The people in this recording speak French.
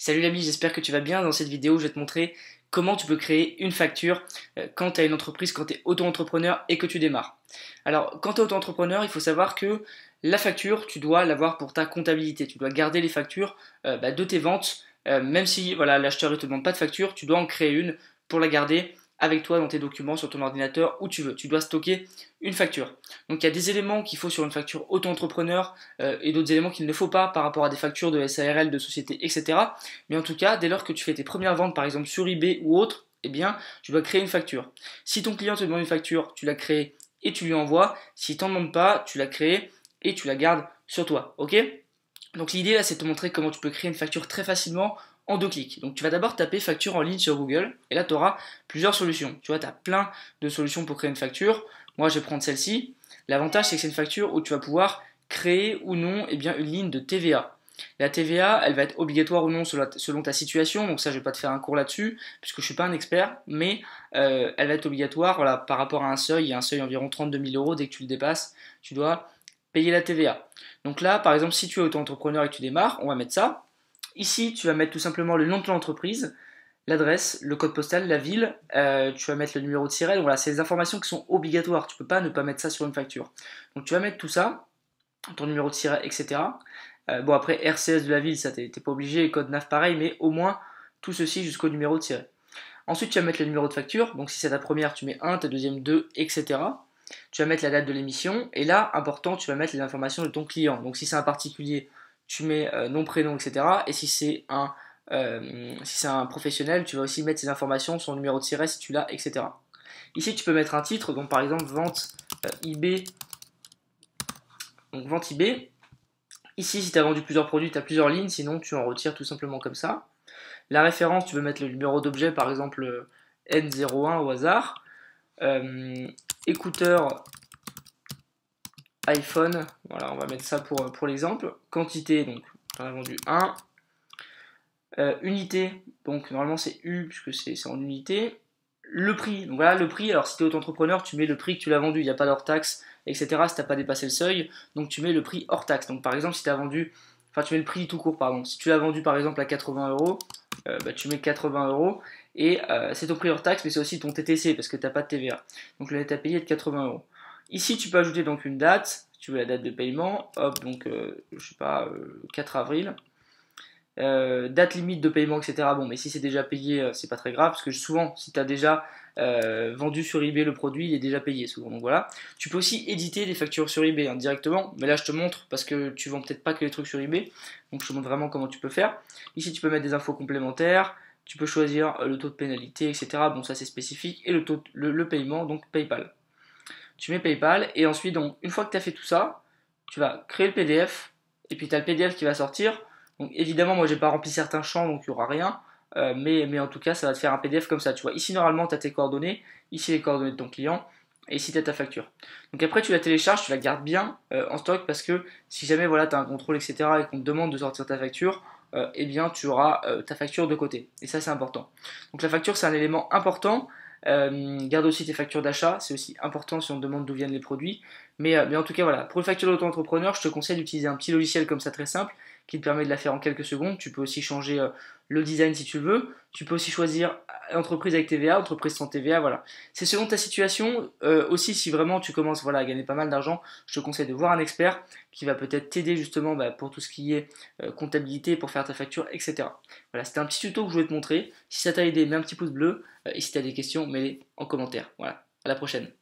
Salut l'ami, j'espère que tu vas bien. Dans cette vidéo, je vais te montrer comment tu peux créer une facture euh, quand tu as une entreprise, quand tu es auto-entrepreneur et que tu démarres. Alors, quand tu es auto-entrepreneur, il faut savoir que la facture, tu dois l'avoir pour ta comptabilité. Tu dois garder les factures euh, bah, de tes ventes. Euh, même si voilà, l'acheteur ne te demande pas de facture, tu dois en créer une pour la garder avec toi dans tes documents, sur ton ordinateur, où tu veux. Tu dois stocker une facture. Donc il y a des éléments qu'il faut sur une facture auto-entrepreneur euh, et d'autres éléments qu'il ne faut pas par rapport à des factures de SARL, de société, etc. Mais en tout cas, dès lors que tu fais tes premières ventes, par exemple sur eBay ou autre, eh bien, tu dois créer une facture. Si ton client te demande une facture, tu la crées et tu lui envoies. S'il t'en demande pas, tu la crées et tu la gardes sur toi. Ok donc l'idée là c'est de te montrer comment tu peux créer une facture très facilement en deux clics. Donc tu vas d'abord taper facture en ligne sur Google et là tu auras plusieurs solutions. Tu vois, tu as plein de solutions pour créer une facture. Moi je vais prendre celle-ci. L'avantage c'est que c'est une facture où tu vas pouvoir créer ou non eh bien, une ligne de TVA. La TVA, elle va être obligatoire ou non selon ta situation, donc ça je vais pas te faire un cours là-dessus, puisque je ne suis pas un expert, mais euh, elle va être obligatoire voilà, par rapport à un seuil, il y a un seuil environ 32 000 euros, dès que tu le dépasses, tu dois payer la TVA. Donc là, par exemple, si tu es auto-entrepreneur et que tu démarres, on va mettre ça, Ici, tu vas mettre tout simplement le nom de ton entreprise, l'adresse, le code postal, la ville, euh, tu vas mettre le numéro de sirène. voilà, c'est des informations qui sont obligatoires, tu ne peux pas ne pas mettre ça sur une facture. Donc tu vas mettre tout ça, ton numéro de sirène, etc. Euh, bon après RCS de la ville, ça t'es pas obligé, code NAF pareil, mais au moins tout ceci jusqu'au numéro de sirène. Ensuite tu vas mettre le numéro de facture, donc si c'est ta première tu mets 1, ta deuxième 2, etc. Tu vas mettre la date de l'émission, et là, important, tu vas mettre les informations de ton client. Donc si c'est un particulier, tu mets euh, nom, prénom, etc. Et si c'est un, euh, un professionnel, tu vas aussi mettre ses informations, son numéro de siret si tu l'as, etc. Ici, tu peux mettre un titre, donc par exemple vente euh, IB. Donc vente Ici, si tu as vendu plusieurs produits, tu as plusieurs lignes, sinon tu en retires tout simplement comme ça. La référence, tu veux mettre le numéro d'objet, par exemple euh, N01 au hasard. Euh, écouteur iPhone. Voilà, on va mettre ça pour, euh, pour l'exemple. Quantité, donc j'en vendu 1. Euh, unité, donc normalement c'est U puisque c'est en unité. Le prix, donc voilà le prix. Alors si tu es auto-entrepreneur, tu mets le prix que tu l'as vendu, il n'y a pas d'hors taxe, etc. Si tu n'as pas dépassé le seuil, donc tu mets le prix hors taxe. Donc par exemple, si tu as vendu, enfin tu mets le prix tout court, pardon. Si tu l'as vendu par exemple à 80 euros, euh, bah, tu mets 80 euros et c'est ton prix hors taxe, mais c'est aussi ton TTC parce que tu n'as pas de TVA. Donc le net à payer est de 80 euros. Ici, tu peux ajouter donc une date, tu veux la date de paiement, hop, donc, euh, je sais pas, 4 euh, avril. Euh, date limite de paiement, etc. Bon, mais si c'est déjà payé, c'est pas très grave, parce que souvent, si tu as déjà vendu sur eBay le produit, il est déjà payé souvent. Donc voilà. Tu peux aussi éditer les factures sur eBay hein, directement, mais là je te montre parce que tu vends peut-être pas que les trucs sur eBay, donc je te montre vraiment comment tu peux faire. Ici, tu peux mettre des infos complémentaires, tu peux choisir le taux de pénalité, etc. Bon, ça c'est spécifique, et le, taux le paiement, donc PayPal tu mets PayPal, et ensuite, donc, une fois que tu as fait tout ça, tu vas créer le PDF, et puis tu as le PDF qui va sortir. Donc, évidemment, moi, n'ai pas rempli certains champs, donc il n'y aura rien. Euh, mais, en tout cas, ça va te faire un PDF comme ça. Tu vois, ici, normalement, tu as tes coordonnées, ici, les coordonnées de ton client, et ici, tu as ta facture. Donc après, tu la télécharges, tu la gardes bien euh, en stock, parce que si jamais, voilà, tu as un contrôle, etc., et qu'on te demande de sortir ta facture, euh, eh bien, tu auras ta facture de côté. Et ça, c'est important. Donc la facture, c'est un élément important. Euh, garde aussi tes factures d'achat, c'est aussi important si on te demande d'où viennent les produits. Mais, euh, en tout cas, voilà, pour le facture d'auto-entrepreneur, je te conseille d'utiliser un petit logiciel comme ça très simple qui te permet de la faire en quelques secondes. Tu peux aussi changer euh, le design si tu veux. Tu peux aussi choisir euh, entreprise avec TVA, entreprise sans TVA, voilà. C'est selon ta situation. Euh, aussi, si vraiment tu commences voilà, à gagner pas mal d'argent, je te conseille de voir un expert qui va peut-être t'aider justement bah, pour tout ce qui est comptabilité, pour faire ta facture, etc. Voilà, c'était un petit tuto que je voulais te montrer. Si ça t'a aidé, mets un petit pouce bleu. et si tu as des questions, mets-les en commentaire. Voilà, à la prochaine.